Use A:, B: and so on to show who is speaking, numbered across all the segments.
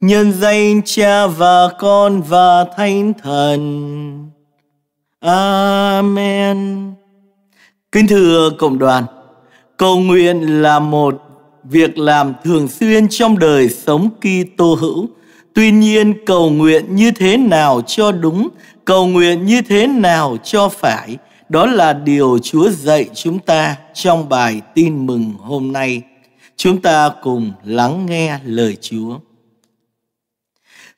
A: nhân danh cha và con và thánh thần amen kính thưa cộng đoàn cầu nguyện là một việc làm thường xuyên trong đời sống Kitô hữu. Tuy nhiên, cầu nguyện như thế nào cho đúng, cầu nguyện như thế nào cho phải, đó là điều Chúa dạy chúng ta trong bài tin mừng hôm nay. Chúng ta cùng lắng nghe lời Chúa.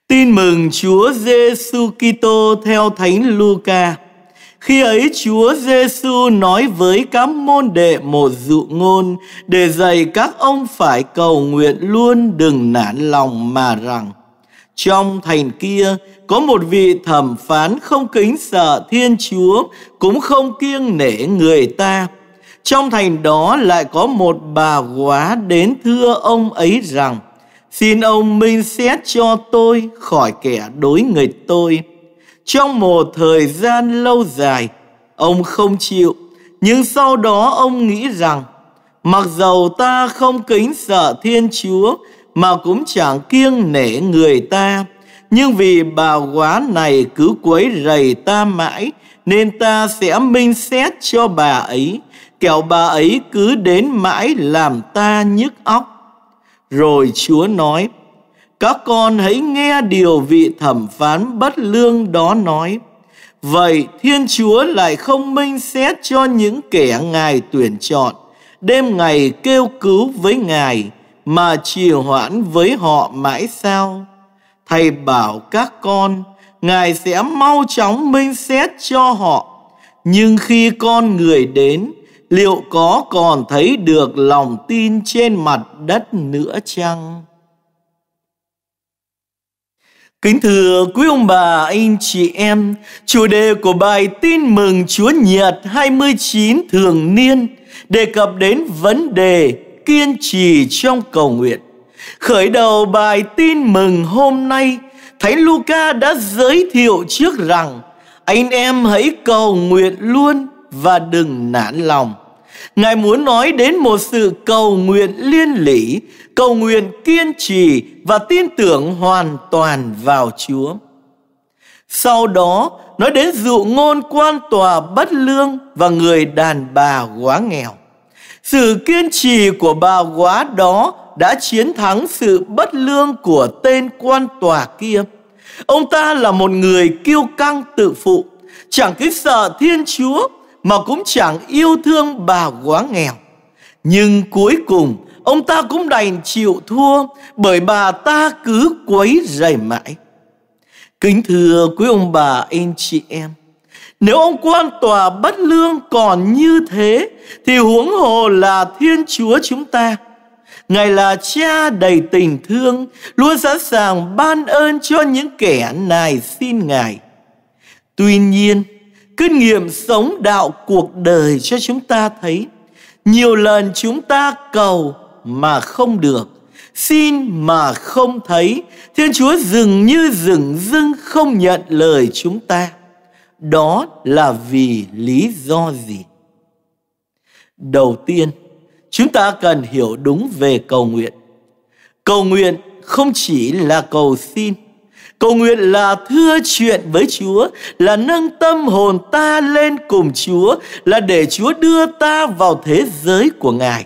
A: Tin mừng Chúa Giêsu Kitô theo Thánh Luca. Khi ấy Chúa Giêsu nói với các môn đệ một dụ ngôn để dạy các ông phải cầu nguyện luôn đừng nản lòng mà rằng trong thành kia có một vị thẩm phán không kính sợ Thiên Chúa cũng không kiêng nể người ta. Trong thành đó lại có một bà quá đến thưa ông ấy rằng Xin ông minh xét cho tôi khỏi kẻ đối nghịch tôi. Trong một thời gian lâu dài, ông không chịu, nhưng sau đó ông nghĩ rằng, mặc dầu ta không kính sợ Thiên Chúa mà cũng chẳng kiêng nể người ta, nhưng vì bà quá này cứ quấy rầy ta mãi, nên ta sẽ minh xét cho bà ấy, kẻo bà ấy cứ đến mãi làm ta nhức óc. Rồi Chúa nói, các con hãy nghe điều vị thẩm phán bất lương đó nói. Vậy Thiên Chúa lại không minh xét cho những kẻ Ngài tuyển chọn, đêm ngày kêu cứu với Ngài, mà trì hoãn với họ mãi sao? Thầy bảo các con, Ngài sẽ mau chóng minh xét cho họ. Nhưng khi con người đến, liệu có còn thấy được lòng tin trên mặt đất nữa chăng? Kính thưa quý ông bà, anh chị em, chủ đề của bài Tin mừng Chúa Nhật 29 thường niên đề cập đến vấn đề kiên trì trong cầu nguyện. Khởi đầu bài Tin mừng hôm nay, Thánh Luca đã giới thiệu trước rằng anh em hãy cầu nguyện luôn và đừng nản lòng. Ngài muốn nói đến một sự cầu nguyện liên lỉ, cầu nguyện kiên trì và tin tưởng hoàn toàn vào Chúa. Sau đó, nói đến dụ ngôn quan tòa bất lương và người đàn bà quá nghèo. Sự kiên trì của bà quá đó đã chiến thắng sự bất lương của tên quan tòa kia. Ông ta là một người kiêu căng tự phụ, chẳng kính sợ Thiên Chúa mà cũng chẳng yêu thương bà quá nghèo. Nhưng cuối cùng ông ta cũng đành chịu thua bởi bà ta cứ quấy rầy mãi. Kính thưa quý ông bà anh chị em, nếu ông quan tòa bất lương còn như thế thì huống hồ là Thiên Chúa chúng ta. Ngài là cha đầy tình thương, luôn sẵn sàng ban ơn cho những kẻ nài xin Ngài. Tuy nhiên, kinh nghiệm sống đạo cuộc đời cho chúng ta thấy nhiều lần chúng ta cầu mà không được xin mà không thấy thiên chúa dường như dừng dưng không nhận lời chúng ta đó là vì lý do gì đầu tiên chúng ta cần hiểu đúng về cầu nguyện cầu nguyện không chỉ là cầu xin Cầu nguyện là thưa chuyện với Chúa, là nâng tâm hồn ta lên cùng Chúa, là để Chúa đưa ta vào thế giới của Ngài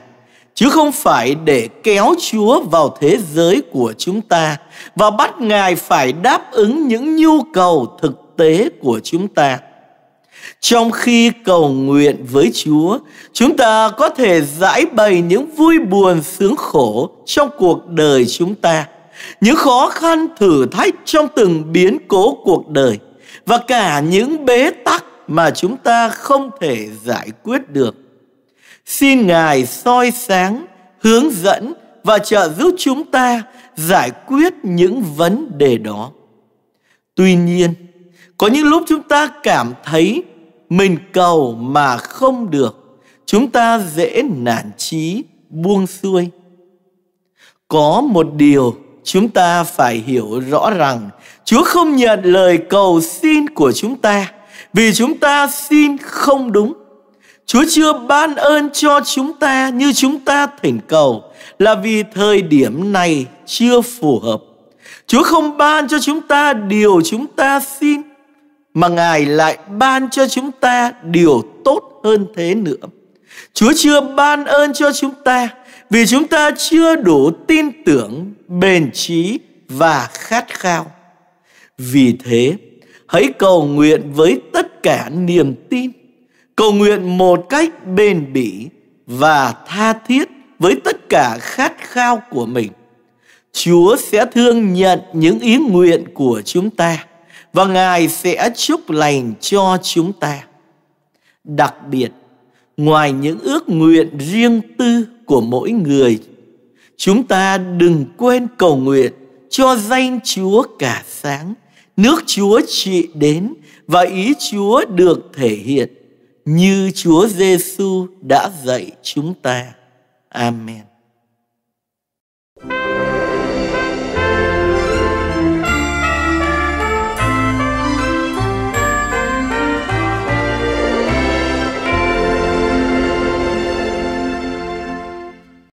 A: chứ không phải để kéo Chúa vào thế giới của chúng ta và bắt Ngài phải đáp ứng những nhu cầu thực tế của chúng ta. Trong khi cầu nguyện với Chúa, chúng ta có thể giải bày những vui buồn sướng khổ trong cuộc đời chúng ta những khó khăn thử thách trong từng biến cố cuộc đời và cả những bế tắc mà chúng ta không thể giải quyết được. Xin Ngài soi sáng, hướng dẫn và trợ giúp chúng ta giải quyết những vấn đề đó. Tuy nhiên, có những lúc chúng ta cảm thấy mình cầu mà không được, chúng ta dễ nản chí, buông xuôi. Có một điều chúng ta phải hiểu rõ rằng Chúa không nhận lời cầu xin của chúng ta vì chúng ta xin không đúng. Chúa chưa ban ơn cho chúng ta như chúng ta thỉnh cầu là vì thời điểm này chưa phù hợp. Chúa không ban cho chúng ta điều chúng ta xin mà Ngài lại ban cho chúng ta điều tốt hơn thế nữa. Chúa chưa ban ơn cho chúng ta vì chúng ta chưa đủ tin tưởng, bền trí và khát khao. Vì thế, hãy cầu nguyện với tất cả niềm tin, cầu nguyện một cách bền bỉ và tha thiết với tất cả khát khao của mình. Chúa sẽ thương nhận những ý nguyện của chúng ta và Ngài sẽ chúc lành cho chúng ta. Đặc biệt, ngoài những ước nguyện riêng tư của mỗi người chúng ta đừng quên cầu nguyện cho danh chúa cả sáng nước chúa trị đến và ý chúa được thể hiện như chúa giêsu đã dạy chúng ta amen